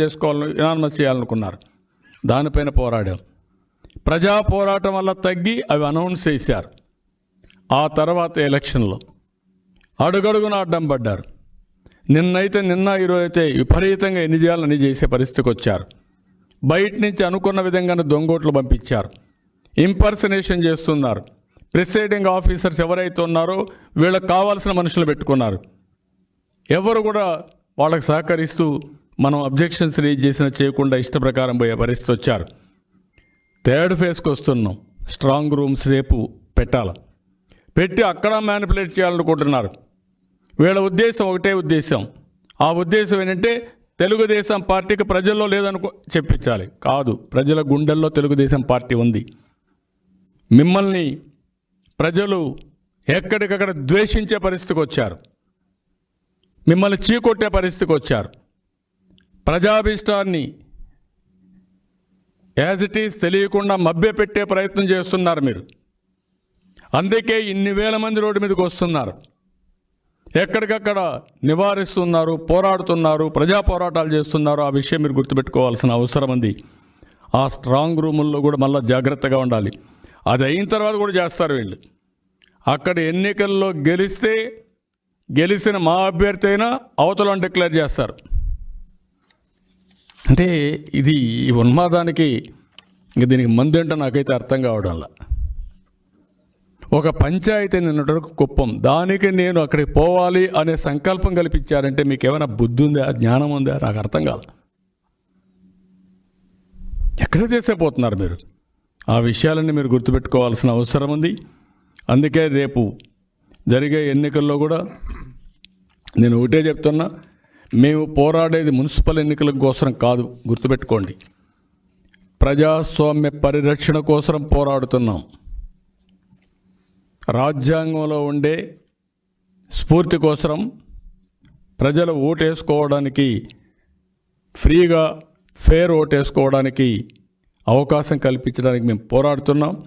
చేసుకోవాలని ఎనానమస్ చేయాలనుకున్నారు దానిపైన పోరాడాం ప్రజా పోరాటం వల్ల తగ్గి అవి అనౌన్స్ చేశారు ఆ తర్వాత ఎలక్షన్లో అడుగడుగున అడ్డం పడ్డారు నిన్నైతే నిన్న ఈరోజు అయితే విపరీతంగా ఎన్ని చేయాలని చేసే పరిస్థితికి వచ్చారు బయట నుంచి అనుకున్న విధంగానే దొంగోట్లు పంపించారు ఇంపర్సనేషన్ చేస్తున్నారు ప్రిసైడింగ్ ఆఫీసర్స్ ఎవరైతే ఉన్నారో వీళ్ళకి కావాల్సిన మనుషులు పెట్టుకున్నారు ఎవరు కూడా వాళ్ళకి సహకరిస్తూ మనం అబ్జెక్షన్స్ రేజ్ చేసిన చేయకుండా ఇష్ట ప్రకారం పోయే పరిస్థితి వచ్చారు థర్డ్ ఫేజ్కి వస్తున్నాం స్ట్రాంగ్ రూమ్స్ రేపు పెట్టాలి పెట్టి అక్కడ మ్యానిపులేట్ చేయాలనుకుంటున్నారు వీళ్ళ ఉద్దేశం ఒకటే ఉద్దేశం ఆ ఉద్దేశం ఏంటంటే తెలుగుదేశం పార్టీకి ప్రజల్లో లేదనుకో చెప్పించాలి కాదు ప్రజల గుండెల్లో తెలుగుదేశం పార్టీ ఉంది మిమ్మల్ని ప్రజలు ఎక్కడికక్కడ ద్వేషించే పరిస్థితికి వచ్చారు మిమ్మల్ని చీకొట్టే పరిస్థితికి వచ్చారు ప్రజాభిష్టాన్ని యాజ్ ఇట్ ఈస్ తెలియకుండా మభ్యపెట్టే ప్రయత్నం చేస్తున్నారు మీరు అందుకే ఇన్ని వేల మంది రోడ్డు మీదకి వస్తున్నారు ఎక్కడికక్కడ నివారిస్తున్నారు పోరాడుతున్నారు ప్రజా పోరాటాలు చేస్తున్నారు ఆ విషయం మీరు గుర్తుపెట్టుకోవాల్సిన అవసరం ఉంది ఆ స్ట్రాంగ్ రూముల్లో కూడా మళ్ళీ జాగ్రత్తగా ఉండాలి అది అయిన తర్వాత కూడా చేస్తారు వీళ్ళు అక్కడ ఎన్నికల్లో గెలిస్తే గెలిచిన మా అభ్యర్థి అయినా అవతలను డిక్లేర్ చేస్తారు అంటే ఇది ఈ ఉన్మాదానికి ఇంకా దీనికి మందు ఏంటో నాకైతే అర్థం కావడంలా ఒక పంచాయతీ వరకు కుప్పం దానికి నేను అక్కడికి పోవాలి అనే సంకల్పం కల్పించారంటే మీకు ఏమైనా బుద్ధి ఉందా జ్ఞానం ఉందా నాకు అర్థం కాదు ఎక్కడ చేసేపోతున్నారు మీరు ఆ విషయాలన్నీ మీరు గుర్తుపెట్టుకోవాల్సిన అవసరం ఉంది అందుకే రేపు జరిగే ఎన్నికల్లో కూడా నేను ఒకటే చెప్తున్నా మేము పోరాడేది మున్సిపల్ ఎన్నికల కోసం కాదు గుర్తుపెట్టుకోండి ప్రజాస్వామ్య పరిరక్షణ కోసం పోరాడుతున్నాం రాజ్యాంగంలో ఉండే స్ఫూర్తి కోసం ప్రజలు ఓటేసుకోవడానికి ఫ్రీగా ఫేర్ ఓటేసుకోవడానికి అవకాశం కల్పించడానికి మేము పోరాడుతున్నాం